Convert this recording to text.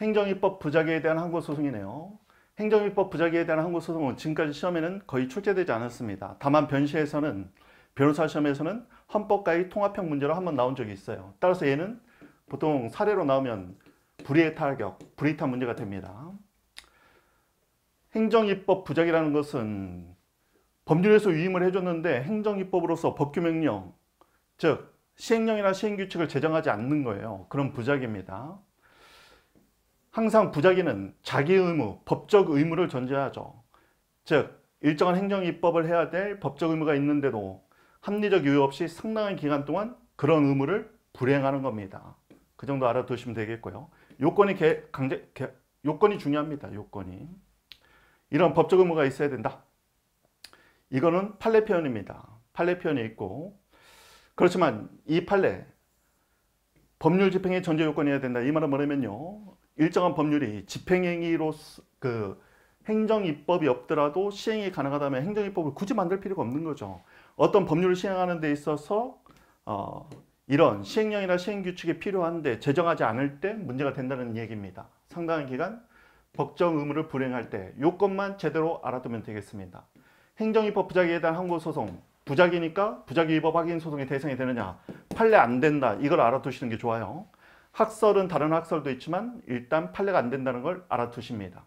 행정입법 부작위에 대한 항고소송이네요. 행정입법 부작위에 대한 항고소송은 지금까지 시험에는 거의 출제되지 않았습니다. 다만 변시에서는 변호사 시험에서는 헌법과의 통합형 문제로 한번 나온 적이 있어요. 따라서 얘는 보통 사례로 나오면 불의의 타격, 불의타 문제가 됩니다. 행정입법 부작위라는 것은 법률에서 위임을 해줬는데 행정입법으로서 법규명령, 즉 시행령이나 시행규칙을 제정하지 않는 거예요. 그런 부작입니다. 위 항상 부작위는 자기 의무, 법적 의무를 전제하죠. 즉 일정한 행정 입법을 해야 될 법적 의무가 있는데도 합리적 이유 없이 상당한 기간 동안 그런 의무를 불행하는 겁니다. 그 정도 알아두시면 되겠고요. 요건이 개, 강제 개, 요건이 중요합니다. 요건이 이런 법적 의무가 있어야 된다. 이거는 판례 표현입니다. 판례 표현이 있고 그렇지만 이 판례 법률 집행의 전제 요건이어야 된다. 이 말은 뭐냐면요. 일정한 법률이 집행행위로 서그 행정입법이 없더라도 시행이 가능하다면 행정입법을 굳이 만들 필요가 없는 거죠. 어떤 법률을 시행하는 데 있어서 어, 이런 시행령이나 시행규칙이 필요한데 제정하지 않을 때 문제가 된다는 얘기입니다. 상당한 기간 법정 의무를 불행할 때 요건만 제대로 알아두면 되겠습니다. 행정입법 부작위에 대한 항고소송 부작위니까 부작위 법 확인 소송의 대상이 되느냐 판례 안 된다 이걸 알아두시는 게 좋아요 학설은 다른 학설도 있지만 일단 판례가 안 된다는 걸 알아두십니다